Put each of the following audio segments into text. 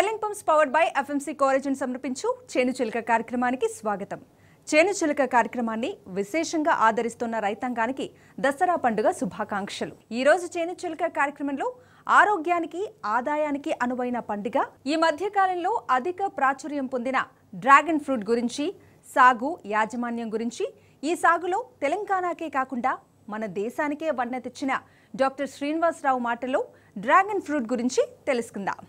styling pumps powered by FMC Coragen సమర్పించు చేను చిలుక కార్యక్రమానికి స్వాగతం చేను చిలుక కార్యక్రమాన్ని విశేషంగా ఆదరిస్తున్న రైతాంగానికి దసరా పండుగ శుభాకాంక్షలు ఈరోజు చేను చిలుక కార్యక్రమంలో ఆరోగ్యానికి ఆదాయానికి అనువైన పండుగ ఈ మధ్యకాలంలో అధిక ప్రాచుర్యం పొందిన డ్రాగన్ ఫ్రూట్ గురించి సాగు యాజమాన్యం గురించి ఈ సాగులో తెలంగాణకే కాకుండా మన దేశానికే వన్న తెచ్చిన డాక్టర్ శ్రీనివాసరావు మాటలో డ్రాగన్ ఫ్రూట్ గురించి తెలుసుకుందాం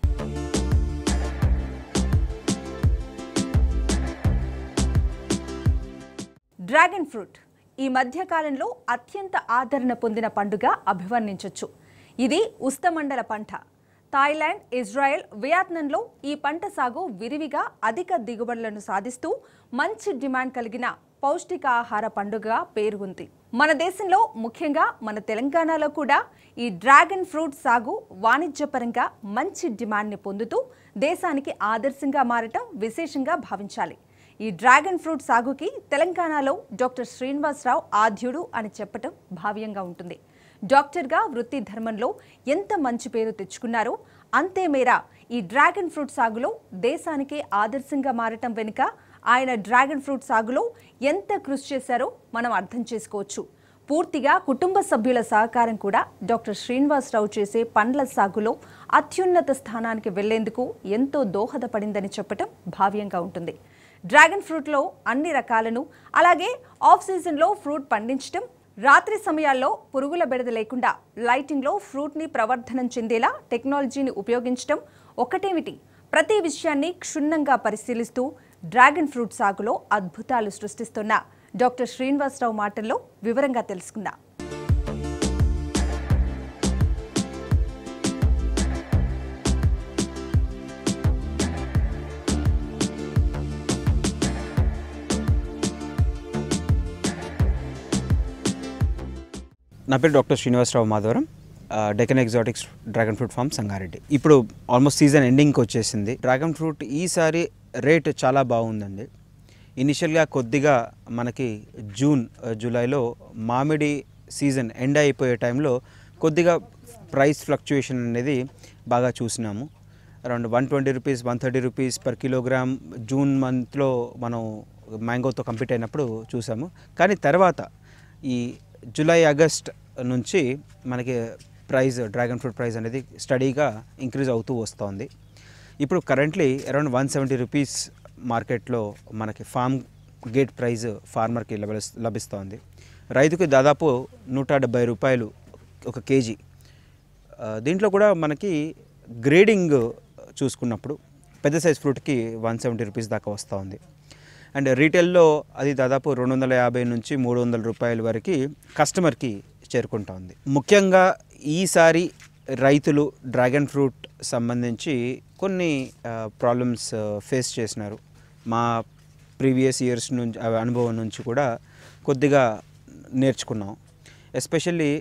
డ్రాగన్ ఫ్రూట్ ఈ మధ్యకాలంలో అత్యంత ఆదరణ పొందిన పండుగ అభివర్ణించవచ్చు ఇది ఉస్తమండల పంట థాయిలాండ్ ఇజ్రాయెల్ వియత్నంలో ఈ పంట సాగు విరివిగా అధిక దిగుబడులను సాధిస్తూ మంచి డిమాండ్ కలిగిన పౌష్టికాహార పండుగ ఉంది మన దేశంలో ముఖ్యంగా మన తెలంగాణలో కూడా ఈ డ్రాగన్ ఫ్రూట్ సాగు వాణిజ్యపరంగా మంచి డిమాండ్ని పొందుతూ దేశానికి ఆదర్శంగా మారటం విశేషంగా భావించాలి ఈ డ్రాగన్ ఫ్రూట్ సాగుకి తెలంగాణలో డాక్టర్ శ్రీనివాసరావు ఆద్యుడు అని చెప్పటం భావ్యంగా ఉంటుంది డాక్టర్గా వృత్తి ధర్మంలో ఎంత మంచి పేరు తెచ్చుకున్నారో అంతే మేర ఈ డ్రాగన్ ఫ్రూట్ సాగులో దేశానికే ఆదర్శంగా మారటం వెనుక ఆయన డ్రాగన్ ఫ్రూట్ సాగులో ఎంత కృషి చేశారో మనం అర్థం చేసుకోవచ్చు పూర్తిగా కుటుంబ సభ్యుల సహకారం కూడా డాక్టర్ శ్రీనివాసరావు చేసే పండ్ల సాగులో అత్యున్నత స్థానానికి వెళ్లేందుకు ఎంతో దోహదపడిందని చెప్పటం భావ్యంగా ఉంటుంది డ్రాగన్ ఫ్రూట్లో అన్ని రకాలను అలాగే ఆఫ్ సీజన్లో ఫ్రూట్ పండించడం రాత్రి సమయాల్లో పురుగుల బెడద లేకుండా లైటింగ్లో ఫ్రూట్ని ప్రవర్ధనం చెందేలా టెక్నాలజీని ఉపయోగించడం ఒకటేమిటి ప్రతి విషయాన్ని క్షుణ్ణంగా పరిశీలిస్తూ డ్రాగన్ ఫ్రూట్ సాగులో అద్భుతాలు సృష్టిస్తున్న డాక్టర్ శ్రీనివాసరావు మాటల్లో వివరంగా తెలుసుకుందాం నా పేరు doctor Srinivasarao Madhavaram Deccan Exotics dragon fruit farm Sangareddy ఇప్పుడు ఆల్మోస్ట్ సీజన్ ఎండింగ్కి వచ్చేసింది డ్రాగన్ ఫ్రూట్ ఈసారి రేట్ చాలా బాగుందండి ఇనిషియల్గా కొద్దిగా మనకి జూన్ జూలైలో మామిడి సీజన్ ఎండ్ అయిపోయే టైంలో కొద్దిగా ప్రైస్ ఫ్లక్చుయేషన్ అనేది బాగా చూసినాము around one twenty rupees one thirty rupees per kilogram June మంత్లో మనం మ్యాంగోతో కంప్లీట్ అయినప్పుడు చూసాము కానీ తర్వాత ఈ జూలై ఆగస్ట్ నుంచి మనకి ప్రైస్ డ్రాగన్ ఫ్రూట్ ప్రైస్ అనేది స్టడీగా ఇంక్రీజ్ అవుతూ వస్తుంది ఇప్పుడు currently around one seventy rupees మార్కెట్లో మనకి ఫామ్ గేట్ ప్రైజ్ ఫార్మర్కి లభిస్తోంది రైతుకి దాదాపు నూట డెబ్బై రూపాయలు ఒక కేజీ దీంట్లో కూడా మనకి గ్రేడింగ్ చూసుకున్నప్పుడు పెద్ద సైజ్ ఫ్రూట్కి వన్ సెవెంటీ రూపీస్ దాకా వస్తుంది అండ్ రీటైల్లో అది దాదాపు రెండు వందల యాభై నుంచి మూడు వందల రూపాయల వరకు కస్టమర్కి చేరుకుంటా ఉంది ముఖ్యంగా ఈసారి రైతులు డ్రాగన్ ఫ్రూట్ సంబంధించి కొన్ని ప్రాబ్లమ్స్ ఫేస్ చేసినారు మా ప్రీవియస్ ఇయర్స్ నుంచి అనుభవం నుంచి కూడా కొద్దిగా నేర్చుకున్నాం ఎస్పెషల్లీ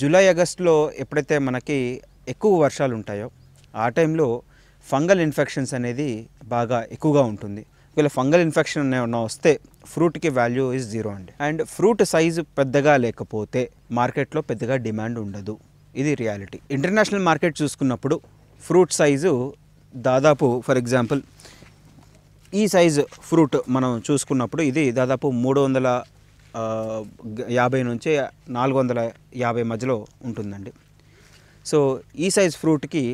జూలై ఆగస్ట్లో ఎప్పుడైతే మనకి ఎక్కువ వర్షాలు ఉంటాయో ఆ టైంలో ఫంగల్ ఇన్ఫెక్షన్స్ అనేది బాగా ఎక్కువగా ఉంటుంది ఒకవేళ ఫంగల్ ఇన్ఫెక్షన్ ఏమన్నా వస్తే ఫ్రూట్కి వాల్యూ ఇస్ జీరో అండి అండ్ ఫ్రూట్ సైజు పెద్దగా లేకపోతే మార్కెట్లో పెద్దగా డిమాండ్ ఉండదు ఇది రియాలిటీ ఇంటర్నేషనల్ మార్కెట్ చూసుకున్నప్పుడు ఫ్రూట్ సైజు దాదాపు ఫర్ ఎగ్జాంపుల్ ఈ సైజు ఫ్రూట్ మనం చూసుకున్నప్పుడు ఇది దాదాపు మూడు వందల యాభై నుంచి నాలుగు వందల యాభై మధ్యలో ఉంటుందండి సో ఈ సైజ్ ఫ్రూట్కి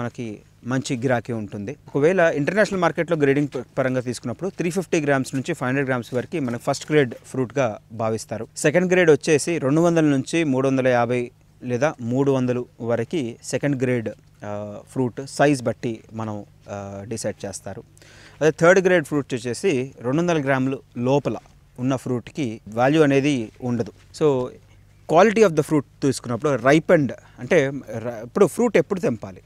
మనకి మంచి గిరాకీ ఉంటుంది ఒకవేళ ఇంటర్నేషనల్ మార్కెట్లో గ్రేడింగ్ పరంగా తీసుకున్నప్పుడు త్రీ ఫిఫ్టీ గ్రామ్స్ నుంచి ఫైవ్ హండ్రెడ్ గ్రామ్స్ వరకు మనకు ఫస్ట్ గ్రేడ్ ఫ్రూట్గా భావిస్తారు సెకండ్ గ్రేడ్ వచ్చేసి రెండు వందల నుంచి మూడు వందల యాభై లేదా మూడు వందలు వరకు సెకండ్ గ్రేడ్ ఫ్రూట్ సైజ్ బట్టి మనం డిసైడ్ చేస్తారు అదే థర్డ్ గ్రేడ్ ఫ్రూట్ వచ్చేసి రెండు వందల గ్రాములు లోపల ఉన్న ఫ్రూట్కి వాల్యూ అనేది ఉండదు so quality of the fruit తీసుకున్నప్పుడు రైప్ అండ్ అంటే ఇప్పుడు ఫ్రూట్ ఎప్పుడు తెంపాలి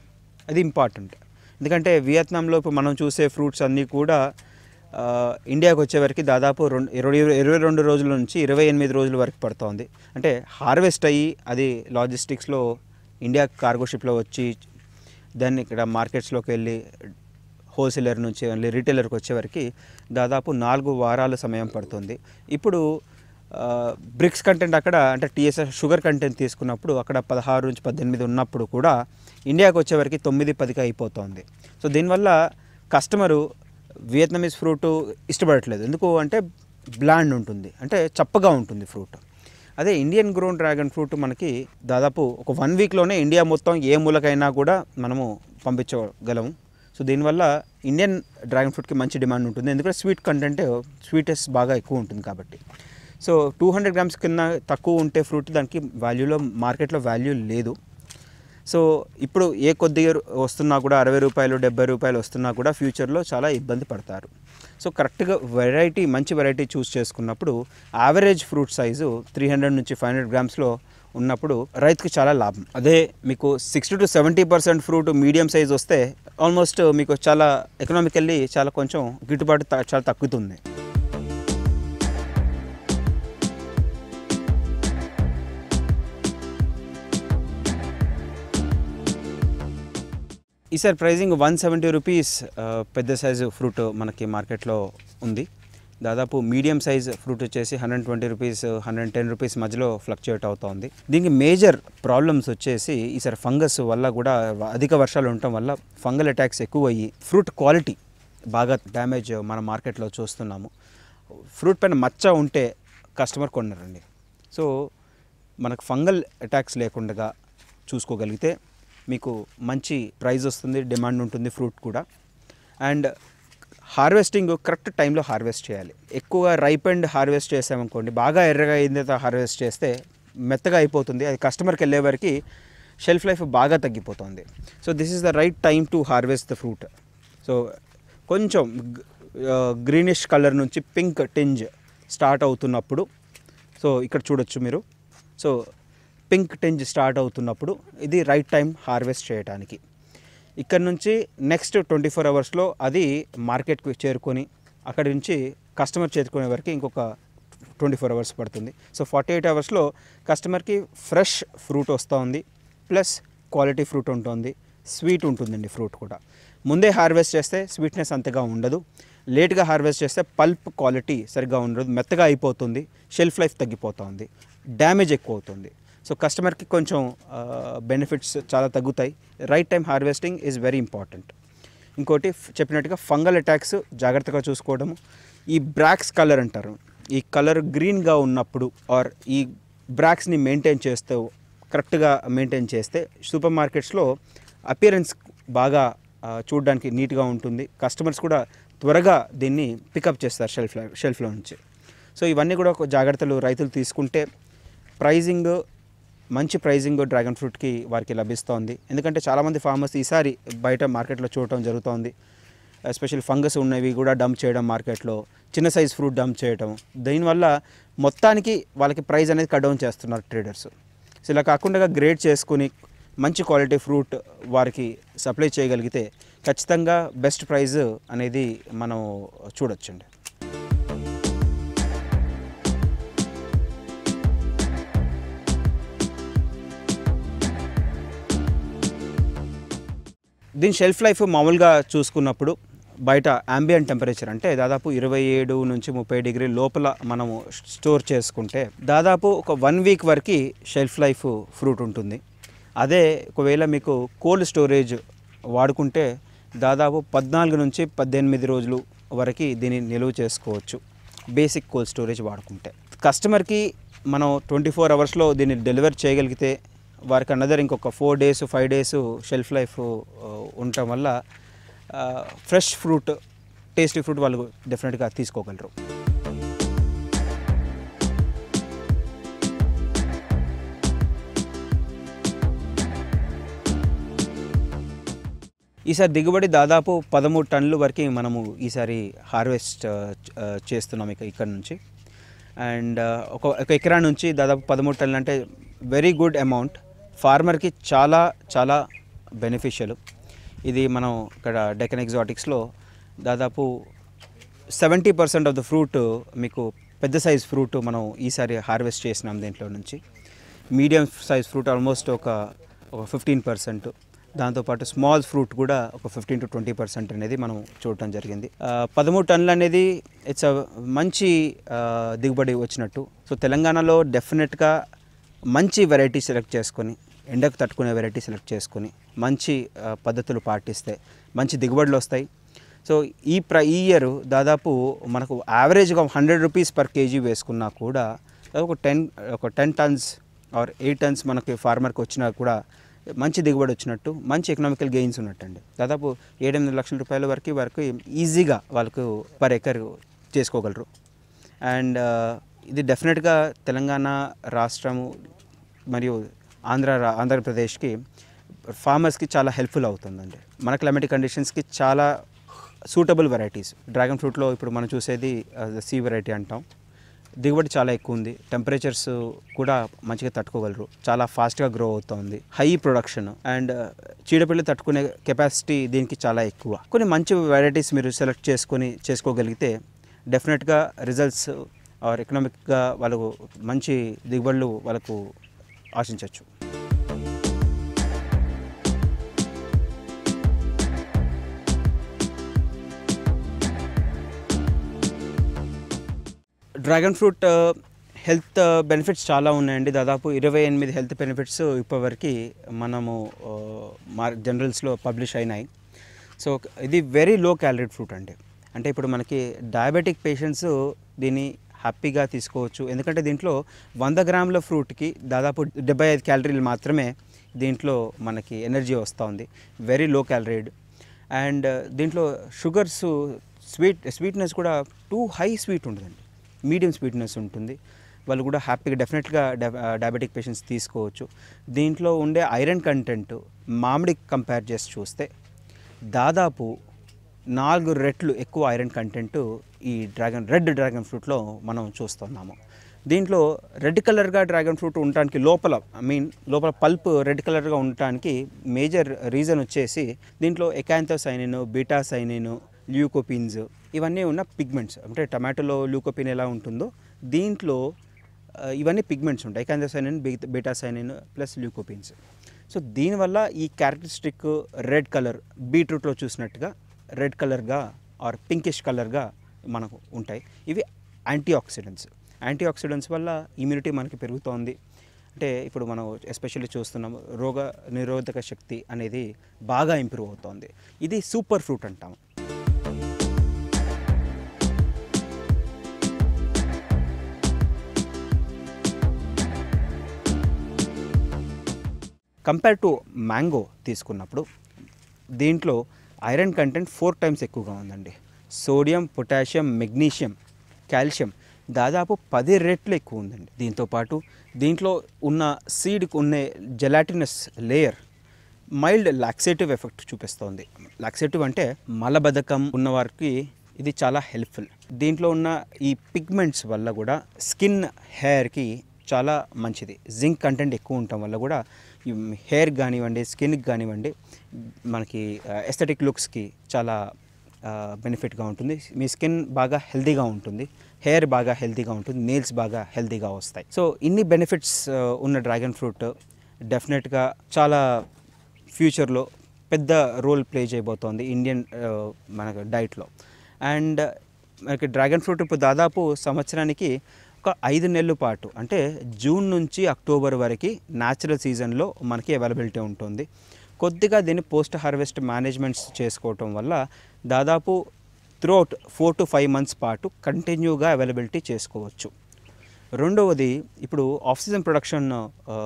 అది ఇంపార్టెంట్ ఎందుకంటే వియత్నాంలో ఇప్పుడు మనం చూసే ఫ్రూట్స్ అన్నీ కూడా ఇండియాకి వచ్చేవరకు దాదాపు రెండు ఇరవై ఇరవై రెండు రోజుల నుంచి ఇరవై ఎనిమిది రోజుల వరకు పడుతోంది అంటే హార్వెస్ట్ అయ్యి అది లాజిస్టిక్స్లో ఇండియా కార్గోషిప్లో వచ్చి దాన్ని ఇక్కడ మార్కెట్స్లోకి వెళ్ళి హోల్సేలర్ నుంచి రీటైలర్కి వచ్చేవరకు దాదాపు నాలుగు వారాల సమయం పడుతుంది ఇప్పుడు బ్రిక్స్ కంటెంట్ అక్కడ అంటే టీఎస్ఆర్ షుగర్ కంటెంట్ తీసుకున్నప్పుడు అక్కడ పదహారు నుంచి పద్దెనిమిది ఉన్నప్పుడు కూడా ఇండియాకి వచ్చేవరకు తొమ్మిది పదికి అయిపోతుంది సో దీనివల్ల కస్టమరు వియత్నమీస్ ఫ్రూట్ ఇష్టపడట్లేదు ఎందుకు అంటే బ్లాండ్ ఉంటుంది అంటే చప్పగా ఉంటుంది ఫ్రూట్ అదే ఇండియన్ గ్రోన్ డ్రాగన్ ఫ్రూట్ మనకి దాదాపు ఒక వన్ వీక్లోనే ఇండియా మొత్తం ఏ మూలకైనా కూడా మనము పంపించగలము సో దీనివల్ల ఇండియన్ డ్రాగన్ ఫ్రూట్కి మంచి డిమాండ్ ఉంటుంది ఎందుకంటే స్వీట్ కంటెంట్ స్వీటెస్ బాగా ఎక్కువ ఉంటుంది కాబట్టి సో టూ హండ్రెడ్ గ్రామ్స్ కింద తక్కువ ఉంటే ఫ్రూట్ దానికి వాల్యూలో మార్కెట్లో వాల్యూ లేదు సో ఇప్పుడు ఏ కొద్దిగా వస్తున్నా కూడా అరవై రూపాయలు డెబ్బై రూపాయలు వస్తున్నా కూడా ఫ్యూచర్లో చాలా ఇబ్బంది పడతారు సో కరెక్ట్గా వెరైటీ మంచి వెరైటీ చూస్ చేసుకున్నప్పుడు average fruit size three hundred నుంచి ఫైవ్ హండ్రెడ్ గ్రామ్స్లో ఉన్నప్పుడు రైతుకు చాలా లాభం అదే మీకు sixty to seventy percent fruit medium size వస్తే ఆల్మోస్ట్ మీకు చాలా ఎకనామికల్లీ చాలా కొంచెం గిట్టుబాటు చాలా తగ్గుతుంది ఈసారి ప్రైజింగ్ వన్ సెవెంటీ రూపీస్ పెద్ద సైజు ఫ్రూట్ మనకి మార్కెట్లో ఉంది దాదాపు మీడియం సైజ్ ఫ్రూట్ వచ్చేసి hundred twenty rupees hundred ten rupees మధ్యలో ఫ్లక్చుయేట్ అవుతూ ఉంది దీనికి మేజర్ ప్రాబ్లమ్స్ వచ్చేసి ఈసారి ఫంగస్ వల్ల కూడా అధిక వర్షాలు ఉండటం వల్ల ఫంగల్ అటాక్స్ ఎక్కువ అయ్యి ఫ్రూట్ క్వాలిటీ బాగా డ్యామేజ్ మన మార్కెట్లో చూస్తున్నాము ఫ్రూట్ పైన మచ్చ ఉంటే కస్టమర్ కొన్నారండి సో మనకు ఫంగల్ అటాక్స్ లేకుండా చూసుకోగలిగితే మీకు మంచి ప్రైస్ వస్తుంది డిమాండ్ ఉంటుంది ఫ్రూట్ కూడా అండ్ హార్వెస్టింగ్ కరెక్ట్ టైంలో హార్వెస్ట్ చేయాలి ఎక్కువగా రైప్ అండ్ హార్వెస్ట్ చేసామనుకోండి బాగా ఎర్రగా అయింది హార్వెస్ట్ చేస్తే మెత్తగా అయిపోతుంది అది కస్టమర్కి వెళ్ళే షెల్ఫ్ లైఫ్ బాగా తగ్గిపోతుంది so this is the right time to harvest the fruit so కొంచెం గ్రీనిష్ కలర్ నుంచి పింక్ టింజ్ స్టార్ట్ అవుతున్నప్పుడు సో ఇక్కడ చూడొచ్చు మీరు సో పింక్ టెంజ్ స్టార్ట్ అవుతున్నప్పుడు ఇది రైట్ టైం హార్వెస్ట్ చేయడానికి ఇక్కడ నుంచి నెక్స్ట్ ట్వంటీ ఫోర్ అవర్స్లో అది మార్కెట్కి చేరుకొని అక్కడి నుంచి కస్టమర్ చేరుకునే వరకు ఇంకొక ట్వంటీ ఫోర్ అవర్స్ పడుతుంది సో ఫార్టీ ఎయిట్ అవర్స్లో కస్టమర్కి ఫ్రెష్ ఫ్రూట్ వస్తూ ఉంది ప్లస్ క్వాలిటీ ఫ్రూట్ ఉంటుంది స్వీట్ ఉంటుందండి ఫ్రూట్ కూడా ముందే హార్వెస్ట్ చేస్తే స్వీట్నెస్ అంతగా ఉండదు లేట్గా హార్వెస్ట్ చేస్తే పల్ప్ క్వాలిటీ సరిగ్గా ఉండదు మెత్తగా అయిపోతుంది షెల్ఫ్ లైఫ్ తగ్గిపోతుంది డ్యామేజ్ ఎక్కువ అవుతుంది సో కస్టమర్కి కొంచెం బెనిఫిట్స్ చాలా తగ్గుతాయి right time harvesting is very important ఇంకోటి చెప్పినట్టుగా ఫంగల్ అటాక్స్ జాగ్రత్తగా చూసుకోవడము ఈ బ్రాక్స్ కలర్ అంటారు ఈ కలర్ గ్రీన్గా ఉన్నప్పుడు ఆర్ ఈ బ్రాక్స్ని మెయింటైన్ చేస్తే కరెక్ట్గా మెయింటైన్ చేస్తే సూపర్ మార్కెట్స్లో అపియరెన్స్ బాగా చూడడానికి నీట్గా ఉంటుంది కస్టమర్స్ కూడా త్వరగా దీన్ని పికప్ చేస్తారు షెల్ఫ్ షెల్ఫ్లో నుంచి సో ఇవన్నీ కూడా జాగ్రత్తలు రైతులు తీసుకుంటే ప్రైజింగ్ మంచి ప్రైజింగ్ డ్రాగన్ ఫ్రూట్కి వారికి లభిస్తోంది ఎందుకంటే చాలామంది ఫార్మర్స్ ఈసారి బయట మార్కెట్లో చూడటం జరుగుతోంది ఎస్పెషల్ ఫంగస్ ఉన్నవి కూడా డంప్ చేయడం మార్కెట్లో చిన్న సైజ్ ఫ్రూట్ డంప్ చేయడం దీనివల్ల మొత్తానికి వాళ్ళకి ప్రైజ్ అనేది కట్ డౌన్ చేస్తున్నారు ట్రేడర్స్ సో ఇలా కాకుండా గ్రేడ్ చేసుకుని మంచి క్వాలిటీ ఫ్రూట్ వారికి సప్లై చేయగలిగితే ఖచ్చితంగా బెస్ట్ ప్రైజ్ అనేది మనం చూడొచ్చండి దీని షెల్ఫ్ లైఫ్ మామూలుగా చూసుకున్నప్పుడు బయట అంబియన్ టెంపరేచర్ అంటే దాదాపు ఇరవై ఏడు నుంచి ముప్పై డిగ్రీ లోపల మనము స్టోర్ చేసుకుంటే దాదాపు ఒక వన్ వీక్ వరకు షెల్ఫ్ లైఫ్ ఫ్రూట్ ఉంటుంది అదే ఒకవేళ మీకు కోల్డ్ స్టోరేజ్ వాడుకుంటే దాదాపు పద్నాలుగు నుంచి పద్దెనిమిది రోజులు వరకు దీన్ని నిలువ చేసుకోవచ్చు బేసిక్ కోల్డ్ స్టోరేజ్ వాడుకుంటే కస్టమర్కి మనం ట్వంటీ ఫోర్ అవర్స్లో దీన్ని డెలివర్ చేయగలిగితే వారికి అనదర్ ఇంకొక four days five days shelf life ఉండటం వల్ల ఫ్రెష్ ఫ్రూట్ టేస్టీ ఫ్రూట్ వాళ్ళు డెఫినెట్గా తీసుకోగలరు ఈసారి దిగుబడి దాదాపు పదమూడు టన్నుల వరకు మనము ఈసారి హార్వెస్ట్ uh, uh, చేస్తున్నాం ఇక ఇక్కడ నుంచి అండ్ uh, ఒక ఒక ఎకరా నుంచి దాదాపు పదమూడు టన్నులు అంటే వెరీ గుడ్ అమౌంట్ ఫార్మర్కి చాలా చాలా బెనిఫిషియల్ ఇది మనం ఇక్కడ డెకన్ ఎగ్జాటిక్స్లో దాదాపు seventy percent of the fruit మీకు పెద్ద సైజ్ ఫ్రూట్ మనం ఈసారి హార్వెస్ట్ చేసినాం దీంట్లో నుంచి మీడియం సైజ్ ఫ్రూట్ ఆల్మోస్ట్ ఒక ఒక ఫిఫ్టీన్ పర్సెంట్ దాంతోపాటు స్మాల్ ఫ్రూట్ కూడా ఒక ఫిఫ్టీన్ టు ట్వంటీ పర్సెంట్ అనేది మనం చూడటం జరిగింది పదమూడు టన్నులు అనేది ఇట్స్ మంచి దిగుబడి వచ్చినట్టు సో తెలంగాణలో డెఫినెట్గా మంచి వెరైటీ సెలెక్ట్ చేసుకొని ఎండకు తట్టుకునే వెరైటీ సెలెక్ట్ చేసుకుని మంచి పద్ధతులు పాటిస్తే మంచి దిగుబడులు వస్తాయి సో ఈ ప్ర ఈ ఇయర్ దాదాపు మనకు యావరేజ్గా హండ్రెడ్ రూపీస్ పర్ కేజీ వేసుకున్నా కూడా ఒక టెన్ ఒక ten tons or eight tons మనకి ఫార్మర్కి వచ్చినా కూడా మంచి దిగుబడి వచ్చినట్టు మంచి ఎకనామికల్ గెయిన్స్ ఉన్నట్టండి దాదాపు ఏడెనిమిది లక్షల రూపాయల వరకు వరకు ఈజీగా వాళ్ళకు పర్ ఎకర్ చేసుకోగలరు అండ్ ఇది డెఫినెట్గా తెలంగాణ రాష్ట్రము మరియు ఆంధ్ర ఆంధ్రప్రదేశ్కి ఫార్మర్స్కి చాలా హెల్ప్ఫుల్ అవుతుందండి మన క్లైమేటిక్ కండిషన్స్కి చాలా సూటబుల్ వెరైటీస్ డ్రాగన్ ఫ్రూట్లో ఇప్పుడు మనం చూసేది సీ వెరైటీ అంటాం దిగుబడి చాలా ఎక్కువ ఉంది టెంపరేచర్స్ కూడా మంచిగా తట్టుకోగలరు చాలా ఫాస్ట్గా గ్రో అవుతుంది హై ప్రొడక్షన్ అండ్ చీడపిల్లి తట్టుకునే కెపాసిటీ దీనికి చాలా ఎక్కువ కొన్ని మంచి వెరైటీస్ మీరు సెలెక్ట్ చేసుకొని చేసుకోగలిగితే డెఫినెట్గా రిజల్ట్స్ ఆర్ ఎకనామిక్గా వాళ్ళకు మంచి దిగుబడులు వాళ్ళకు ఆశించవచ్చు డ్రాగన్ ఫ్రూట్ హెల్త్ బెనిఫిట్స్ చాలా ఉన్నాయండి దాదాపు ఇరవై ఎనిమిది హెల్త్ బెనిఫిట్స్ ఇప్పటివరకు మనము మార్ జనరల్స్లో పబ్లిష్ అయినాయి సో ఇది వెరీ లో క్యాలరీ ఫ్రూట్ అండి అంటే ఇప్పుడు మనకి డయాబెటిక్ పేషెంట్స్ దీన్ని హ్యాపీగా తీసుకోవచ్చు ఎందుకంటే దీంట్లో వంద గ్రాముల ఫ్రూట్కి దాదాపు డెబ్బై ఐదు క్యాలరీలు మాత్రమే దీంట్లో మనకి ఎనర్జీ వస్తూ ఉంది వెరీ లో క్యాలరీడ్ అండ్ దీంట్లో షుగర్స్ స్వీట్ స్వీట్నెస్ కూడా టూ హై స్వీట్ ఉండదండి మీడియం స్వీట్నెస్ ఉంటుంది వాళ్ళు కూడా హ్యాపీగా డెఫినెట్గా డయాబెటిక్ పేషెంట్స్ తీసుకోవచ్చు దీంట్లో ఉండే ఐరన్ కంటెంట్ మామిడి కంపేర్ చేసి చూస్తే దాదాపు నాలుగు రెట్లు ఎక్కువ ఐరన్ కంటెంట్ ఈ డ్రాగన్ రెడ్ డ్రాగన్ ఫ్రూట్లో మనం చూస్తున్నాము దీంట్లో రెడ్ కలర్గా డ్రాగన్ ఫ్రూట్ ఉండటానికి లోపల ఐ మీన్ లోపల పల్ప్ రెడ్ కలర్గా ఉండటానికి మేజర్ రీజన్ వచ్చేసి దీంట్లో ఎకాంతోసైనిన్ బీటాసైనిన్ ల్యూకోపిన్స్ ఇవన్నీ ఉన్న పిగ్మెంట్స్ అంటే టమాటోలో ల్యూకోపిన్ ఎలా ఉంటుందో దీంట్లో ఇవన్నీ పిగ్మెంట్స్ ఉంటాయి క్యాంథోసైనిన్ బీటాసైనిన్ ప్లస్ ల్యూకోపిన్స్ సో దీనివల్ల ఈ క్యారెక్టరిస్టిక్ రెడ్ కలర్ బీట్రూట్లో చూసినట్టుగా రెడ్ కలర్గా ఆర్ పింకిష్ కలర్గా మనకు ఉంటాయి ఇవి యాంటీ ఆక్సిడెంట్స్ యాంటీ ఆక్సిడెంట్స్ వల్ల ఇమ్యూనిటీ మనకి పెరుగుతోంది అంటే ఇప్పుడు మనం ఎస్పెషల్లీ చూస్తున్నాం రోగ నిరోధక శక్తి అనేది బాగా ఇంప్రూవ్ అవుతోంది ఇది సూపర్ ఫ్రూట్ అంటాము కంపేర్ టు మ్యాంగో తీసుకున్నప్పుడు దీంట్లో ఐరన్ కంటెంట్ ఫోర్ టైమ్స్ ఎక్కువగా ఉందండి సోడియం పొటాషియం మెగ్నీషియం కాల్షియం దాదాపు పది రెట్లు ఎక్కువ ఉందండి దీంతోపాటు దీంట్లో ఉన్న సీడ్కి ఉండే gelatinous layer mild laxative effect చూపిస్తోంది లాక్సేటివ్ అంటే మలబద్ధకం ఉన్నవారికి ఇది చాలా హెల్ప్ఫుల్ దీంట్లో ఉన్న ఈ పిగ్మెంట్స్ వల్ల కూడా స్కిన్ హెయిర్కి చాలా మంచిది జింక్ కంటెంట్ ఎక్కువ ఉండటం వల్ల కూడా హెయిర్ కానివ్వండి స్కిన్కి కానివ్వండి మనకి ఎస్థెటిక్ లుక్స్కి చాలా బెనిఫిట్గా ఉంటుంది మీ స్కిన్ బాగా హెల్తీగా ఉంటుంది హెయిర్ బాగా హెల్తీగా ఉంటుంది నెయిల్స్ బాగా హెల్తీగా వస్తాయి సో ఇన్ని బెనిఫిట్స్ ఉన్న డ్రాగన్ ఫ్రూట్ డెఫినెట్గా చాలా ఫ్యూచర్లో పెద్ద రోల్ ప్లే చేయబోతోంది ఇండియన్ మనకు డైట్లో అండ్ మనకి డ్రాగన్ ఫ్రూట్ ఇప్పుడు దాదాపు సంవత్సరానికి ఒక్క ఐదు నెలల పాటు అంటే జూన్ నుంచి అక్టోబర్ వరకు న్యాచురల్ సీజన్లో మనకి అవైలబిలిటీ ఉంటుంది కొద్దిగా దీన్ని పోస్ట్ హార్వెస్ట్ మేనేజ్మెంట్స్ చేసుకోవటం వల్ల దాదాపు throughout four to five months పాటు కంటిన్యూగా అవైలబిలిటీ చేసుకోవచ్చు రెండవది ఇప్పుడు ఆఫ్ సీజన్ ప్రొడక్షన్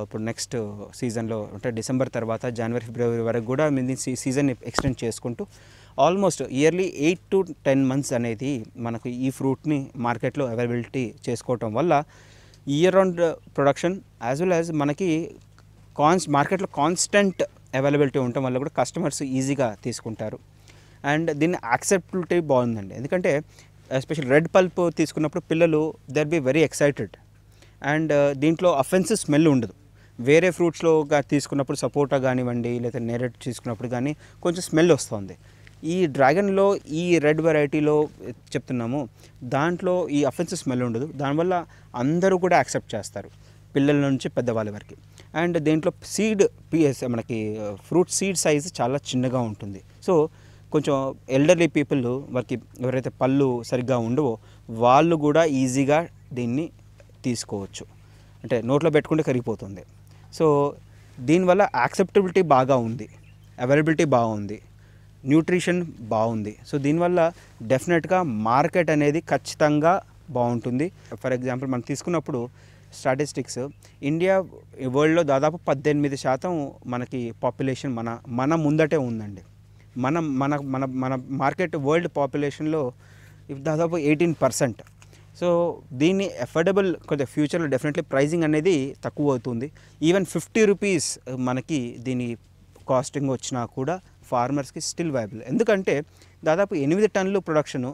ఇప్పుడు నెక్స్ట్ సీజన్లో అంటే డిసెంబర్ తర్వాత జనవరి ఫిబ్రవరి వరకు కూడా మీ సీజన్ ఎక్స్టెండ్ చేసుకుంటూ almost yearly eight to ten months అనేది మనకు ఈ ఫ్రూట్ని మార్కెట్లో అవైలబిలిటీ చేసుకోవటం వల్ల year round production as well as మనకి కాన్స్ మార్కెట్లో కాన్స్టెంట్ అవైలబిలిటీ ఉండటం వల్ల కూడా కస్టమర్స్ ఈజీగా తీసుకుంటారు అండ్ దీన్ని యాక్సెప్టబిలిటీ బాగుందండి ఎందుకంటే ఎస్పెషల్ రెడ్ పల్ప్ తీసుకున్నప్పుడు పిల్లలు దర్ బి వెరీ ఎక్సైటెడ్ అండ్ దీంట్లో అఫెన్సివ్ స్మెల్ ఉండదు వేరే ఫ్రూట్స్లో తీసుకున్నప్పుడు సపోటా కానివ్వండి లేదా నేరేట్ తీసుకున్నప్పుడు కానీ కొంచెం స్మెల్ వస్తుంది ఈ డ్రాగన్లో ఈ రెడ్ వెరైటీలో చెప్తున్నాము దాంట్లో ఈ అఫెన్సివ్ స్మెల్ ఉండదు దానివల్ల అందరూ కూడా యాక్సెప్ట్ చేస్తారు పిల్లల నుంచి పెద్దవాళ్ళ వరకు అండ్ దీంట్లో సీడ్ పిఎస్ మనకి ఫ్రూట్ సీడ్ సైజ్ చాలా చిన్నగా ఉంటుంది సో కొంచెం ఎల్డర్లీ పీపుల్ వారికి ఎవరైతే పళ్ళు సరిగ్గా ఉండవో వాళ్ళు కూడా ఈజీగా దీన్ని తీసుకోవచ్చు అంటే నోట్లో పెట్టుకుంటే కరిగిపోతుంది సో దీనివల్ల యాక్సెప్టబిలిటీ బాగా ఉంది అవైలబిలిటీ బాగుంది న్యూట్రిషన్ బాగుంది సో దీనివల్ల డెఫినెట్గా మార్కెట్ అనేది ఖచ్చితంగా బాగుంటుంది ఫర్ ఎగ్జాంపుల్ మనం తీసుకున్నప్పుడు స్టాటిస్టిక్స్ ఇండియా వరల్డ్లో దాదాపు పద్దెనిమిది శాతం మనకి పాపులేషన్ మన మన ముందటే ఉందండి మనం మన మన మన మార్కెట్ వరల్డ్ పాపులేషన్లో దాదాపు ఎయిటీన్ పర్సెంట్ సో దీన్ని అఫోర్డబుల్ కొద్దిగా ఫ్యూచర్లో డెఫినెట్లీ ప్రైజింగ్ అనేది తక్కువ అవుతుంది ఈవెన్ ఫిఫ్టీ రూపీస్ మనకి దీని కాస్టింగ్ వచ్చినా కూడా ఫార్మర్స్కి స్టిల్ వైబుల్ ఎందుకంటే దాదాపు ఎనిమిది టన్నులు ప్రొడక్షను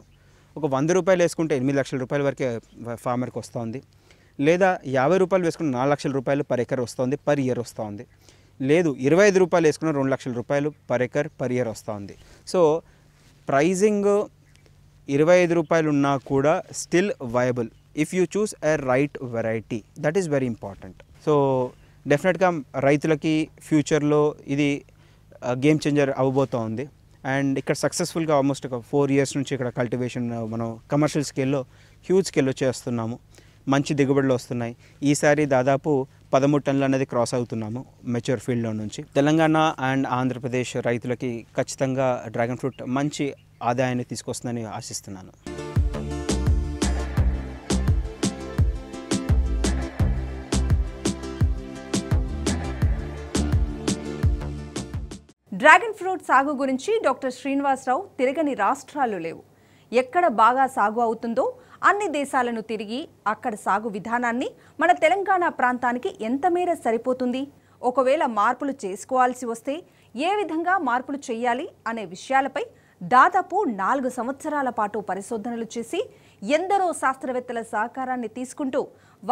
ఒక వంద రూపాయలు వేసుకుంటే ఎనిమిది లక్షల రూపాయల వరకే ఫార్మర్కి వస్తుంది లేదా యాభై రూపాయలు వేసుకున్న నాలుగు లక్షల రూపాయలు పర్ ఎకర్ వస్తుంది పర్ ఇయర్ వస్తుంది లేదు ఇరవై ఐదు రూపాయలు వేసుకున్న రెండు లక్షల రూపాయలు పర్ ఎకర్ పర్ ఇయర్ వస్తుంది సో ప్రైజింగ్ ఇరవై ఐదు రూపాయలు ఉన్నా కూడా still viable if you choose a right variety that is very important so డెఫినెట్గా రైతులకి ఫ్యూచర్లో ఇది గేమ్ చేంజర్ అవ్వబోతూ ఉంది అండ్ ఇక్కడ సక్సెస్ఫుల్గా ఆల్మోస్ట్ ఒక ఫోర్ ఇయర్స్ నుంచి ఇక్కడ కల్టివేషన్ మనం కమర్షియల్ స్కేల్లో హ్యూజ్ స్కేల్లో చేస్తున్నాము మంచి దిగుబడులు వస్తున్నాయి ఈసారి దాదాపు పదమూడు టన్నులు అనేది క్రాస్ అవుతున్నాము మెచ్యూర్ ఫీల్డ్లో నుంచి తెలంగాణ అండ్ ఆంధ్రప్రదేశ్ రైతులకి ఖచ్చితంగా డ్రాగన్ ఫ్రూట్ మంచి ఆదాయాన్ని తీసుకొస్తుందని ఆశిస్తున్నాను డ్రాగన్ ఫ్రూట్ సాగు గురించి డాక్టర్ శ్రీనివాసరావు తిరగని రాష్ట్రాలు లేవు ఎక్కడ బాగా సాగు అవుతుందో అన్ని దేశాలను తిరిగి అక్కడ సాగు విధానాన్ని మన తెలంగాణ ప్రాంతానికి ఎంతమేర సరిపోతుంది ఒకవేళ మార్పులు చేసుకోవాల్సి వస్తే ఏ విధంగా మార్పులు చేయాలి అనే విషయాలపై దాదాపు నాలుగు సంవత్సరాల పాటు పరిశోధనలు చేసి ఎందరో శాస్త్రవేత్తల సహకారాన్ని తీసుకుంటూ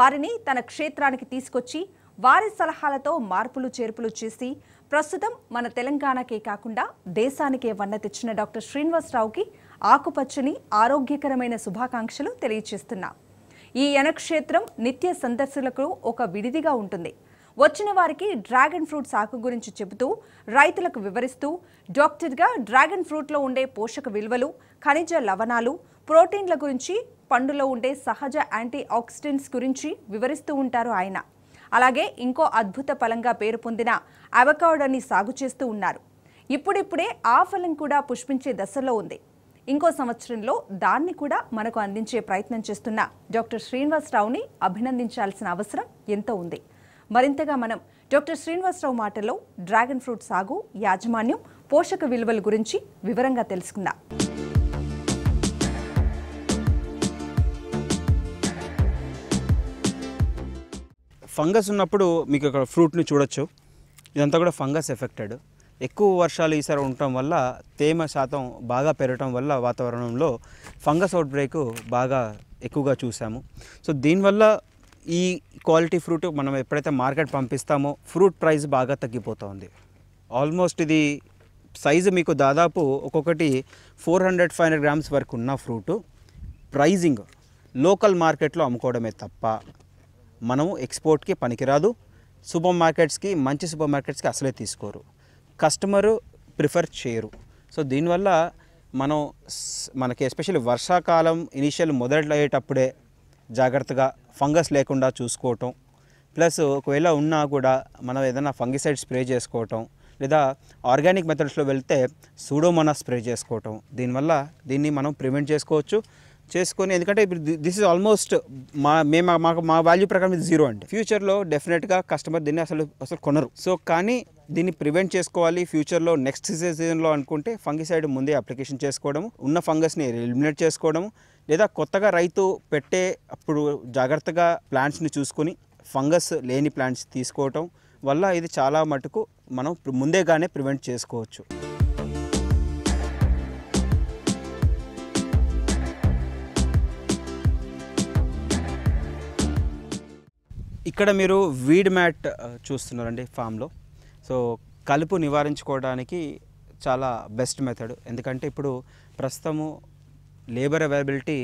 వారిని తన క్షేత్రానికి తీసుకొచ్చి వారి సలహాలతో మార్పులు చేర్పులు చేసి ప్రస్తుతం మన తెలంగాణకే కాకుండా దేశానికే వన్న తెచ్చిన డాక్టర్ శ్రీనివాసరావుకి ఆకుపచ్చని ఆరోగ్యకరమైన శుభాకాంక్షలు తెలియచేస్తున్నా ఈ యనక్షేత్రం నిత్య సందర్శకులకు ఒక విడిదిగా ఉంటుంది వచ్చిన వారికి డ్రాగన్ ఫ్రూట్ సాగు గురించి చెబుతూ రైతులకు వివరిస్తూ డాక్టర్గా డ్రాగన్ ఫ్రూట్లో ఉండే పోషక విలువలు ఖనిజ లవణాలు ప్రోటీన్ల గురించి పండులో ఉండే సహజ యాంటీ ఆక్సిడెంట్స్ గురించి వివరిస్తూ ఉంటారు ఆయన అలాగే ఇంకో అద్భుత ఫలంగా పేరు పొందిన అవకాడోని సాగు చేస్తూ ఉన్నారు ఇప్పుడిప్పుడే ఆ ఫలం కూడా పుష్పించే దశలో ఉంది ఇంకో సంవత్సరంలో దాన్ని కూడా మనకు అందించే ప్రయత్నం చేస్తున్న డాక్టర్ శ్రీనివాసరావుని అభినందించాల్సిన అవసరం ఎంతో ఉంది మరింతగా మనం డాక్టర్ శ్రీనివాసరావు మాటలో డ్రాగన్ ఫ్రూట్ సాగు యాజమాన్యం పోషక విలువల గురించి వివరంగా తెలుసుకుందాం ఫంగస్ ఉన్నప్పుడు మీకు ఫ్రూట్ని చూడొచ్చు ఇదంతా కూడా ఫంగస్ ఎఫెక్టెడ్ ఎక్కువ వర్షాలు ఈసారి ఉండటం వల్ల తేమ శాతం బాగా పెరగటం వల్ల వాతావరణంలో ఫంగస్ అవుట్ బ్రేక్ బాగా ఎక్కువగా చూసాము సో దీనివల్ల ఈ క్వాలిటీ ఫ్రూట్ మనం ఎప్పుడైతే మార్కెట్ పంపిస్తామో ఫ్రూట్ ప్రైస్ బాగా తగ్గిపోతుంది ఆల్మోస్ట్ ఇది సైజు మీకు దాదాపు ఒక్కొక్కటి four hundred five hundred grams వరకు ఉన్న ఫ్రూటు ప్రైజింగ్ లోకల్ మార్కెట్లో అమ్ముకోవడమే తప్ప మనము ఎక్స్పోర్ట్కి పనికిరాదు సూపర్ మార్కెట్స్కి మంచి సూపర్ మార్కెట్స్కి అసలే తీసుకోరు కస్టమరు ప్రిఫర్ చేయరు సో దీనివల్ల మనం మనకి ఎస్పెషల్లీ వర్షాకాలం ఇనిషియల్ మొదట్లో అయ్యేటప్పుడే జాగ్రత్తగా ఫంగస్ లేకుండా చూసుకోవటం ప్లస్ ఒకవేళ ఉన్నా కూడా మనం ఏదైనా ఫంగిసైడ్ స్ప్రే చేసుకోవటం లేదా ఆర్గానిక్ మెథడ్స్లో వెళ్తే సూడోమోనా స్ప్రే చేసుకోవటం దీనివల్ల దీన్ని మనం ప్రివెంట్ చేసుకోవచ్చు చేసుకొని ఎందుకంటే ఇప్పుడు దిస్ ఇస్ ఆల్మోస్ట్ మా మేము మాకు మా వాల్యూ ప్రకారం ఇది జీరో అండి ఫ్యూచర్లో డెఫినెట్గా కస్టమర్ దీన్ని అసలు అసలు కొనరు సో కానీ దీన్ని ప్రివెంట్ చేసుకోవాలి ఫ్యూచర్లో నెక్స్ట్ సీజన్లో అనుకుంటే ఫంగిసైడ్ ముందే అప్లికేషన్ చేసుకోవడం ఉన్న ఫంగస్ని ఎలిమినేట్ చేసుకోవడం లేదా కొత్తగా రైతు పెట్టే అప్పుడు జాగ్రత్తగా ప్లాంట్స్ని చూసుకొని ఫంగస్ లేని ప్లాంట్స్ తీసుకోవటం వల్ల ఇది చాలా మటుకు మనం ముందేగానే ప్రివెంట్ చేసుకోవచ్చు ఇక్కడ మీరు వీడ్ మ్యాట్ చూస్తున్నారండి ఫామ్లో సో కలుపు నివారించుకోవడానికి చాలా బెస్ట్ మెథడ్ ఎందుకంటే ఇప్పుడు ప్రస్తుతము లేబర్ అవైలబిలిటీ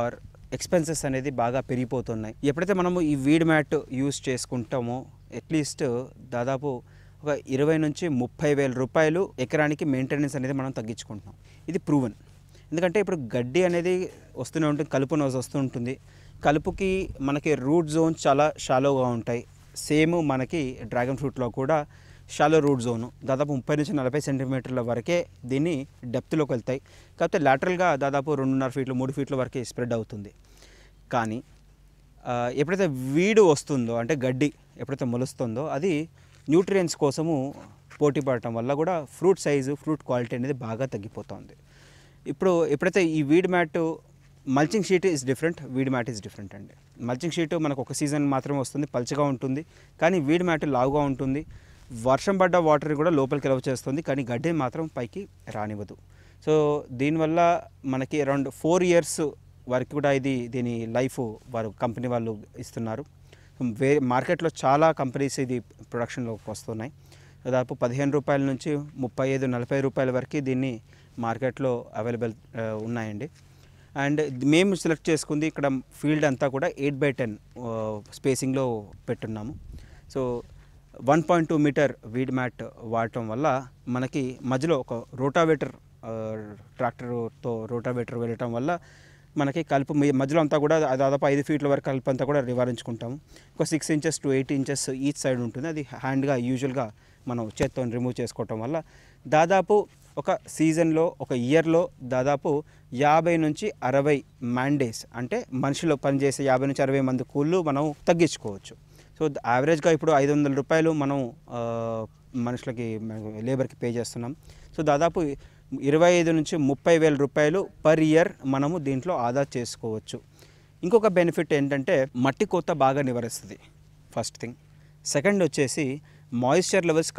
ఆర్ ఎక్స్పెన్సెస్ అనేది బాగా పెరిగిపోతున్నాయి ఎప్పుడైతే మనము ఈ వీడ్ మ్యాట్ యూస్ చేసుకుంటామో అట్లీస్ట్ దాదాపు ఒక ఇరవై నుంచి ముప్పై వేల రూపాయలు ఎకరానికి మెయింటెనెన్స్ అనేది మనం తగ్గించుకుంటున్నాం ఇది ప్రూవన్ ఎందుకంటే ఇప్పుడు గడ్డి అనేది వస్తూనే ఉంటుంది కలుపు నోజ్ వస్తూ ఉంటుంది కలుపుకి మనకి రూట్ జోన్ చాలా షాలోగా ఉంటాయి సేమ్ మనకి డ్రాగన్ ఫ్రూట్లో కూడా షాలో రూట్ జోను దాదాపు ముప్పై నుంచి నలభై సెంటీమీటర్ల వరకే దీన్ని డెప్త్లోకి వెళ్తాయి కాకపోతే లాటరల్గా దాదాపు రెండున్నర ఫీట్లు మూడు ఫీట్ల వరకే స్ప్రెడ్ అవుతుంది కానీ ఎప్పుడైతే వీడు వస్తుందో అంటే గడ్డి ఎప్పుడైతే మొలుస్తుందో అది న్యూట్రియంట్స్ కోసము పోటీ పడటం వల్ల కూడా ఫ్రూట్ సైజు ఫ్రూట్ క్వాలిటీ అనేది బాగా తగ్గిపోతుంది ఇప్పుడు ఎప్పుడైతే ఈ weed mat mulching sheet is different weed mat is different అండి మల్చింగ్ షీట్ మనకు ఒక సీజన్ మాత్రమే వస్తుంది పల్చగా ఉంటుంది కానీ వీడి మ్యాట్ లావుగా ఉంటుంది వర్షం పడ్డ వాటర్ కూడా లోపలికి ఎలవ చేస్తుంది కానీ గడ్డి మాత్రం పైకి రానివ్వదు సో దీనివల్ల మనకి అరౌండ్ ఫోర్ ఇయర్స్ వరకు కూడా ఇది దీని లైఫ్ వారు కంపెనీ వాళ్ళు ఇస్తున్నారు వే మార్కెట్లో చాలా కంపెనీస్ ఇది ప్రొడక్షన్లోకి వస్తున్నాయి దాదాపు పదిహేను రూపాయల నుంచి ముప్పై ఐదు నలభై రూపాయల వరకు దీన్ని మార్కెట్లో అవైలబుల్ uh, ఉన్నాయండి అండ్ మేము సెలెక్ట్ చేసుకుంది ఇక్కడ ఫీల్డ్ అంతా కూడా ఎయిట్ బై టెన్ స్పేసింగ్లో పెట్టున్నాము so one point two metre weed mat వాడటం వల్ల మనకి మధ్యలో ఒక రోటావేటర్ ట్రాక్టర్తో రోటావేటర్ వెళ్ళటం వల్ల మనకి కలుపు మధ్యలో అంతా కూడా దాదాపు ఐదు ఫీట్ల వరకు కలుపు అంతా కూడా నివారించుకుంటాము ఒక six inches to eight inches each side ఉంటుంది అది హ్యాండ్గా యూజువల్గా మనం చేత్తో రిమూవ్ చేసుకోవటం వల్ల దాదాపు ఒక సీజన్లో ఒక ఇయర్లో దాదాపు యాభై నుంచి అరవై మ్యాండేస్ అంటే మనుషులు పనిచేసే యాభై నుంచి అరవై మంది కూళ్ళు మనం తగ్గించుకోవచ్చు సో యావరేజ్గా ఇప్పుడు ఐదు వందల రూపాయలు మనం మనుషులకి లేబర్కి పే చేస్తున్నాం సో దాదాపు ఇరవై ఐదు నుంచి ముప్పై వేల రూపాయలు పర్ ఇయర్ మనము దీంట్లో ఆదా చేసుకోవచ్చు ఇంకొక బెనిఫిట్ ఏంటంటే మట్టి కోత బాగా నివరిస్తుంది ఫస్ట్ థింగ్ సెకండ్ వచ్చేసి మాయిశ్చర్ లెవెల్స్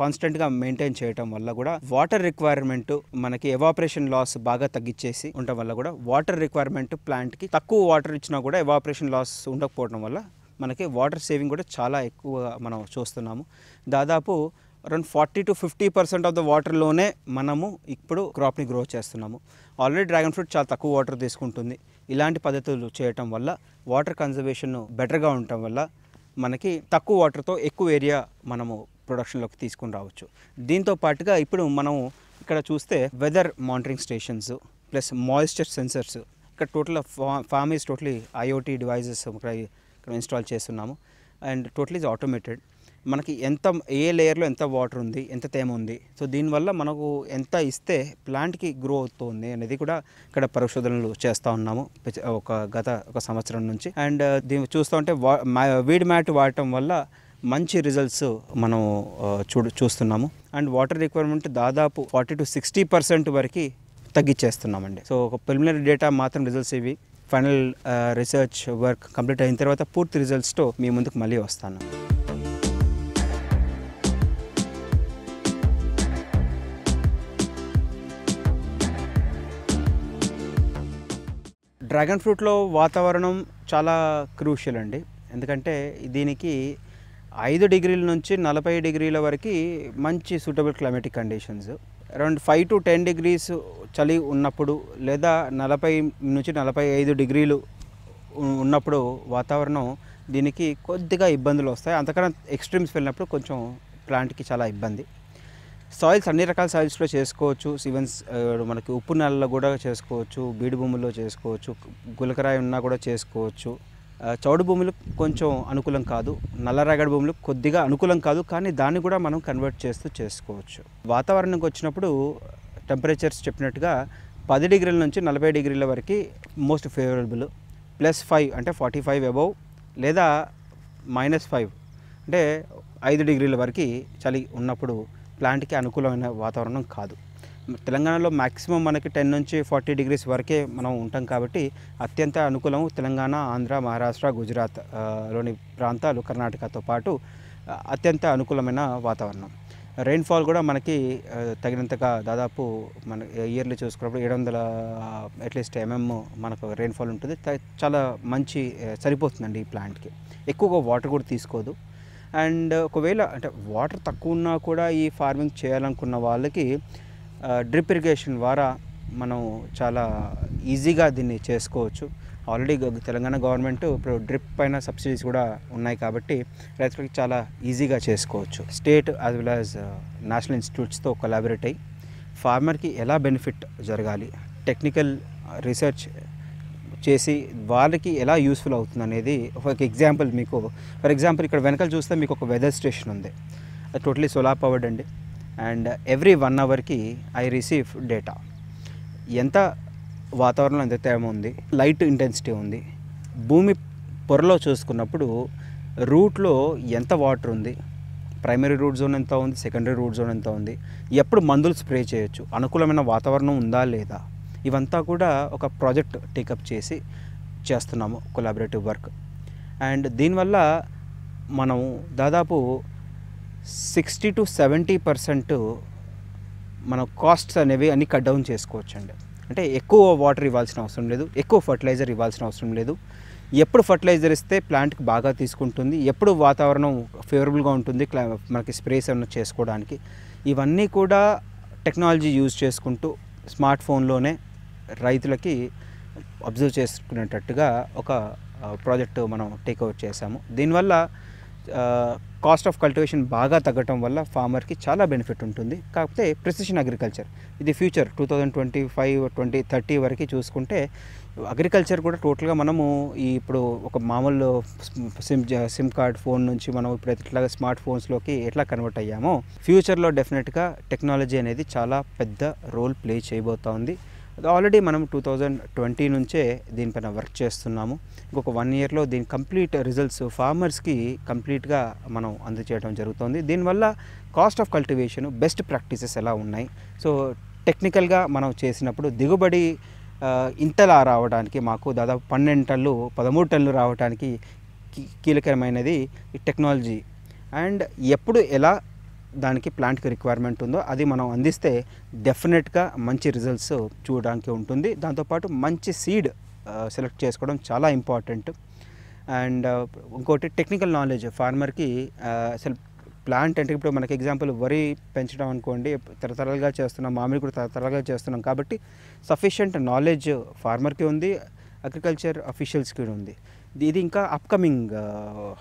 కాన్స్టెంట్గా మెయింటైన్ చేయటం వల్ల కూడా వాటర్ రిక్వైర్మెంట్ మనకి ఎవాపరేషన్ లాస్ బాగా తగ్గించేసి ఉండటం వల్ల కూడా వాటర్ రిక్వైర్మెంట్ ప్లాంట్కి తక్కువ వాటర్ ఇచ్చినా కూడా ఎవాపరేషన్ లాస్ ఉండకపోవడం వల్ల మనకి వాటర్ సేవింగ్ కూడా చాలా ఎక్కువ మనం చూస్తున్నాము దాదాపు around forty to fifty percent of the వాటర్లోనే మనము ఇప్పుడు క్రాప్ని గ్రో చేస్తున్నాము ఆల్రెడీ డ్రాగన్ ఫ్రూట్ చాలా తక్కువ వాటర్ తీసుకుంటుంది ఇలాంటి పద్ధతులు చేయటం వల్ల వాటర్ కన్జర్వేషన్ బెటర్గా ఉండటం వల్ల మనకి తక్కువ వాటర్తో ఎక్కువ ఏరియా మనము ప్రొడక్షన్లోకి తీసుకుని రావచ్చు దీంతో పాటుగా ఇప్పుడు మనం ఇక్కడ చూస్తే weather monitoring stations plus moisture sensors ఇక్కడ total farm is totally IoT devices ఇక్కడ ఇన్స్టాల్ చేస్తున్నాము అండ్ టోటల్ ఈజ్ ఆటోమేటెడ్ మనకి ఎంత ఏ లేయర్లో ఎంత వాటర్ ఉంది ఎంత తేమ ఉంది సో దీనివల్ల మనకు ఎంత ఇస్తే ప్లాంట్కి గ్రో అవుతుంది అనేది కూడా ఇక్కడ పరిశోధనలు చేస్తూ ఉన్నాము ఒక గత ఒక సంవత్సరం నుంచి అండ్ దీన్ని చూస్తూ ఉంటే వీడ్ మ్యాట్ వాడటం వల్ల మంచి రిజల్ట్స్ మనం చూడు చూస్తున్నాము అండ్ వాటర్ రిక్వైర్మెంట్ దాదాపు ఫార్టీ టు సిక్స్టీ పర్సెంట్ వరకు తగ్గించేస్తున్నామండి సో ఒక ప్రిలిమినరీ డేటా మాత్రం రిజల్ట్స్ ఇవి ఫైనల్ రీసెర్చ్ వర్క్ కంప్లీట్ అయిన తర్వాత పూర్తి రిజల్ట్స్తో మీ ముందుకు మళ్ళీ వస్తాను డ్రాగన్ ఫ్రూట్లో వాతావరణం చాలా క్రూషియల్ అండి ఎందుకంటే దీనికి ఐదు డిగ్రీల నుంచి నలభై డిగ్రీల వరకు మంచి suitable climatic conditions around five to ten degrees చలి ఉన్నప్పుడు లేదా నలభై నుంచి నలభై ఐదు డిగ్రీలు ఉన్నప్పుడు వాతావరణం దీనికి కొద్దిగా ఇబ్బందులు వస్తాయి అంతకన్నా ఎక్స్ట్రీమ్స్ వెళ్ళినప్పుడు కొంచెం ప్లాంట్కి చాలా ఇబ్బంది సాయిల్స్ అన్ని రకాల సాయిల్స్లో చేసుకోవచ్చు సివెన్స్ మనకి ఉప్పు నెలలో కూడా చేసుకోవచ్చు బీడు భూముల్లో చేసుకోవచ్చు గులకరాయి ఉన్నా కూడా చేసుకోవచ్చు చౌడు భూములు కొంచెం అనుకూలం కాదు నల్లరగడి భూములు కొద్దిగా అనుకూలం కాదు కానీ దాన్ని కూడా మనం కన్వర్ట్ చేస్తూ చేసుకోవచ్చు వాతావరణంకి వచ్చినప్పుడు టెంపరేచర్స్ చెప్పినట్టుగా పది డిగ్రీల నుంచి నలభై డిగ్రీల వరకు మోస్ట్ ఫేవరబుల్ ప్లస్ ఫైవ్ అంటే ఫార్టీ ఫైవ్ అబౌవ్ లేదా మైనస్ ఫైవ్ అంటే ఐదు డిగ్రీల వరకు చలి ఉన్నప్పుడు ప్లాంట్కి అనుకూలమైన వాతావరణం కాదు తెలంగాణలో మ్యాక్సిమం మనకి టెన్ నుంచి ఫార్టీ డిగ్రీస్ వరకే మనం ఉంటాం కాబట్టి అత్యంత అనుకూలం తెలంగాణ ఆంధ్ర మహారాష్ట్ర గుజరాత్ లోని ప్రాంతాలు కర్ణాటకతో పాటు అత్యంత అనుకూలమైన వాతావరణం రెయిన్ఫాల్ కూడా మనకి తగినంతగా దాదాపు మన ఇయర్లీ చూసుకున్నప్పుడు ఏడు వందల అట్లీస్ట్ ఎంఎం మనకు రెయిన్ఫాల్ ఉంటుంది చాలా మంచి సరిపోతుందండి ఈ ప్లాంట్కి ఎక్కువగా వాటర్ కూడా తీసుకోదు అండ్ ఒకవేళ అంటే వాటర్ తక్కువ ఉన్నా కూడా ఈ ఫార్మింగ్ చేయాలనుకున్న వాళ్ళకి డ్రిప్ ఇరిగేషన్ ద్వారా మనం చాలా ఈజీగా దీన్ని చేసుకోవచ్చు ఆల్రెడీ తెలంగాణ గవర్నమెంట్ ఇప్పుడు డ్రిప్ పైన సబ్సిడీస్ కూడా ఉన్నాయి కాబట్టి రైతులకు చాలా ఈజీగా చేసుకోవచ్చు state as well as national ఇన్స్టిట్యూట్స్తో కొలాబరేట్ అయ్యి ఫార్మర్కి ఎలా బెనిఫిట్ జరగాలి టెక్నికల్ రీసెర్చ్ చేసి వాళ్ళకి ఎలా యూస్ఫుల్ అవుతుంది అనేది ఒక ఎగ్జాంపుల్ మీకు ఫర్ ఎగ్జాంపుల్ ఇక్కడ వెనకాల చూస్తే మీకు ఒక వెదర్ స్టేషన్ ఉంది అది టోటలీ సోలార్ పవర్డ్ అండి అండ్ ఎవ్రీ వన్ అవర్కి ఐ రిసీవ్ డేటా ఎంత వాతావరణంలో ఎంత తేమ ఉంది లైట్ ఇంటెన్సిటీ ఉంది భూమి పొరలో చూసుకున్నప్పుడు రూట్లో ఎంత వాటర్ ఉంది ప్రైమరీ రూట్ జోన్ ఎంత ఉంది సెకండరీ రూట్ జోన్ ఎంత ఉంది ఎప్పుడు మందులు స్ప్రే చేయొచ్చు అనుకూలమైన వాతావరణం ఉందా లేదా ఇవంతా కూడా ఒక ప్రాజెక్ట్ టేకప్ చేసి చేస్తున్నాము కొలాబరేటివ్ వర్క్ అండ్ దీనివల్ల మనం దాదాపు సిక్స్టీ టు సెవెంటీ పర్సెంట్ మన కాస్ట్స్ అనేవి అన్ని కట్ డౌన్ చేసుకోవచ్చు అండి అంటే ఎక్కువ వాటర్ ఇవ్వాల్సిన అవసరం లేదు ఎక్కువ ఫర్టిలైజర్ ఇవ్వాల్సిన అవసరం లేదు ఎప్పుడు ఫర్టిలైజర్ ఇస్తే ప్లాంట్కి బాగా తీసుకుంటుంది ఎప్పుడు వాతావరణం ఫేవరబుల్గా ఉంటుంది క్లా మనకి స్ప్రేస్ ఏమైనా చేసుకోవడానికి ఇవన్నీ కూడా టెక్నాలజీ యూజ్ చేసుకుంటూ స్మార్ట్ ఫోన్లోనే రైతులకి అబ్జర్వ్ చేసుకునేటట్టుగా ఒక ప్రాజెక్టు మనం టేక్అవుట్ చేశాము దీనివల్ల కాస్ట్ ఆఫ్ కల్టివేషన్ బాగా తగ్గటం వల్ల ఫార్మర్కి చాలా బెనిఫిట్ ఉంటుంది కాకపోతే ప్రిసిషన్ అగ్రికల్చర్ ఇది future two thousand twenty five twenty thirty వరకు చూసుకుంటే అగ్రికల్చర్ కూడా టోటల్గా మనము ఈ ఇప్పుడు ఒక మామూలు సిమ్ సిమ్ కార్డ్ ఫోన్ నుంచి మనం ఇప్పుడు ఎట్లా స్మార్ట్ ఫోన్స్లోకి ఎట్లా కన్వర్ట్ అయ్యామో ఫ్యూచర్లో డెఫినెట్గా టెక్నాలజీ అనేది చాలా పెద్ద రోల్ ప్లే చేయబోతోంది ఆల్రెడీ మనం టూ థౌజండ్ ట్వంటీ నుంచే దీనిపైన వర్క్ చేస్తున్నాము ఇంకొక వన్ ఇయర్లో దీని కంప్లీట్ రిజల్ట్స్ ఫార్మర్స్కి కంప్లీట్గా మనం అందజేయడం జరుగుతుంది దీనివల్ల cost of cultivation best practices ఎలా ఉన్నాయి సో టెక్నికల్గా మనం చేసినప్పుడు దిగుబడి uh, ఇంతలా రావడానికి మాకు దాదాపు పన్నెండు టన్నులు పదమూడు టన్లు రావడానికి కీలకమైనది ఈ టెక్నాలజీ అండ్ ఎప్పుడు ఎలా దానికి ప్లాంట్కి రిక్వైర్మెంట్ ఉందో అది మనం అందిస్తే డెఫినెట్గా మంచి రిజల్ట్స్ చూడడానికి ఉంటుంది దాంతోపాటు మంచి సీడ్ సెలెక్ట్ చేసుకోవడం చాలా ఇంపార్టెంట్ అండ్ ఇంకోటి టెక్నికల్ నాలెడ్జ్ ఫార్మర్కి అసలు ప్లాంట్ అంటే ఇప్పుడు మనకి ఎగ్జాంపుల్ వరి పెంచడం అనుకోండి తరతరాలుగా చేస్తున్నాం మామిడి కూడా తరతరాలుగా చేస్తున్నాం కాబట్టి సఫిషియంట్ నాలెడ్జ్ ఫార్మర్కి ఉంది అగ్రికల్చర్ అఫీషియల్స్కి ఉంది ఇది ఇంకా అప్కమింగ్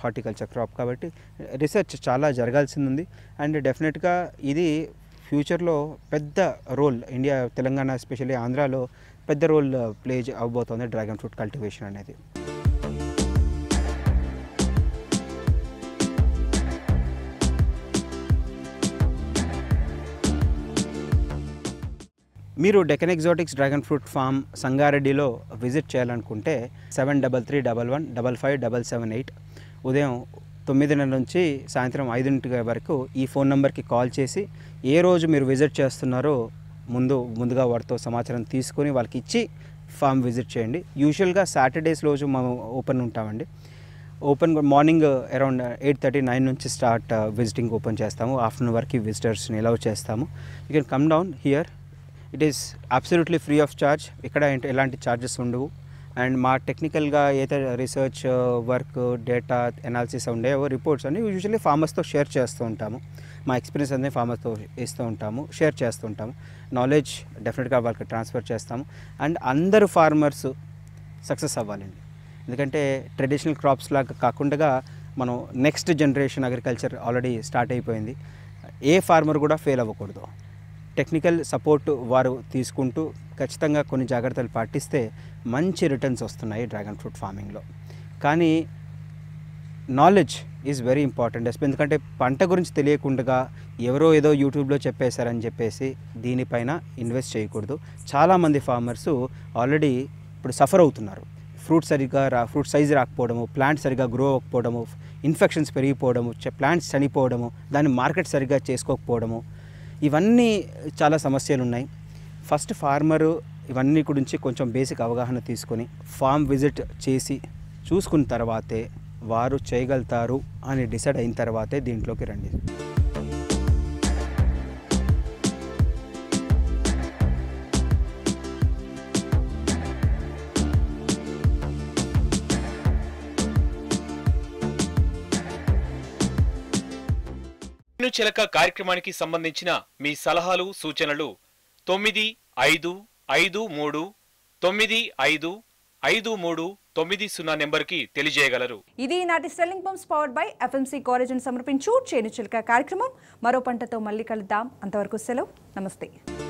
హార్టికల్చర్ క్రాప్ కాబట్టి రీసెర్చ్ చాలా జరగాల్సింది ఉంది అండ్ డెఫినెట్గా ఇది ఫ్యూచర్లో పెద్ద రోల్ ఇండియా తెలంగాణ ఎస్పెషల్లీ ఆంధ్రాలో పెద్ద రోల్ ప్లే uh, అవబోతోంది డ్రాగన్ ఫ్రూట్ కల్టివేషన్ అనేది మీరు Deccan Exotics dragon fruit farm సంగారెడ్డిలో విజిట్ చేయాలనుకుంటే seven double three double one double five double seven eight ఉదయం తొమ్మిదిన్నర నుంచి సాయంత్రం ఐదుంటి వరకు ఈ ఫోన్ నెంబర్కి కాల్ చేసి ఏ రోజు మీరు విజిట్ చేస్తున్నారో ముందు ముందుగా వారితో సమాచారం తీసుకొని వాళ్ళకి ఇచ్చి ఫామ్ విజిట్ చేయండి యూజువల్గా సాటర్డేస్ రోజు మేము ఓపెన్ ఉంటామండి open morning around eight thirty nine నుంచి స్టార్ట్ విజిటింగ్ ఓపెన్ చేస్తాము ఆఫ్టర్నూన్ వరకు విజిటర్స్ని ఎలవ్ చేస్తాము you can come down here it is absolutely free of charge ఇక్కడ ఎలాంటి ఛార్జెస్ ఉండవు అండ్ మా టెక్నికల్గా ఏదైతే రీసెర్చ్ వర్క్ డేటా ఎనాలిసిస్ ఉండేవో రిపోర్ట్స్ అన్నీ యూజువలీ ఫార్మర్స్తో షేర్ చేస్తూ ఉంటాము మా ఎక్స్పీరియన్స్ అన్నీ ఫార్మర్స్తో ఇస్తూ ఉంటాము షేర్ చేస్తూ ఉంటాము నాలెడ్జ్ డెఫినెట్గా వాళ్ళకి ట్రాన్స్ఫర్ చేస్తాము అండ్ అందరు ఫార్మర్స్ సక్సెస్ అవ్వాలండి ఎందుకంటే ట్రెడిషనల్ క్రాప్స్ లాగా కాకుండా మనం next generation agriculture already start అయిపోయింది ఏ ఫార్మర్ కూడా ఫెయిల్ అవ్వకూడదు టెక్నికల్ సపోర్ట్ వారు తీసుకుంటూ ఖచ్చితంగా కొన్ని జాగ్రత్తలు పాటిస్తే మంచి రిటర్న్స్ వస్తున్నాయి డ్రాగన్ ఫ్రూట్ ఫార్మింగ్లో కానీ నాలెడ్జ్ ఈజ్ వెరీ ఇంపార్టెంట్ ఎందుకంటే పంట గురించి తెలియకుండా ఎవరో ఏదో యూట్యూబ్లో చెప్పేశారని చెప్పేసి దీనిపైన ఇన్వెస్ట్ చేయకూడదు చాలామంది ఫార్మర్స్ ఆల్రెడీ ఇప్పుడు సఫర్ అవుతున్నారు ఫ్రూట్ సరిగ్గా రా ఫ్రూట్ సైజ్ రాకపోవడము ప్లాంట్ సరిగ్గా గ్రో అవ్వకపోవడము ఇన్ఫెక్షన్స్ పెరిగిపోవడము ప్లాంట్స్ చనిపోవడము దాన్ని మార్కెట్ సరిగ్గా చేసుకోకపోవడము ఇవన్నీ చాలా సమస్యలు ఉన్నాయి ఫస్ట్ ఫార్మరు ఇవన్నీ గురించి కొంచెం బేసిక్ అవగాహన తీసుకొని ఫామ్ విజిట్ చేసి చూసుకున్న తర్వాతే వారు చేయగలుగుతారు అని డిసైడ్ అయిన తర్వాతే దీంట్లోకి రండి చిరు చిలక కార్యక్రమానికి సంబంధించిన మీ సలహాలు సూచనలు తొమ్మిది ఐదు ఐదు మూడు తొమ్మిది ఐదు ఐదు మూడు తొమ్మిది సున్నా నెంబర్కి తెలియజేయగలరు ఇది నాటి స్టెల్లింగ్ pumps powered by FMC college సమర్పించు చేను చిలక కార్యక్రమం మరో పంటతో మళ్ళీ కలుద్దాం అంతవరకు సెలవు నమస్తే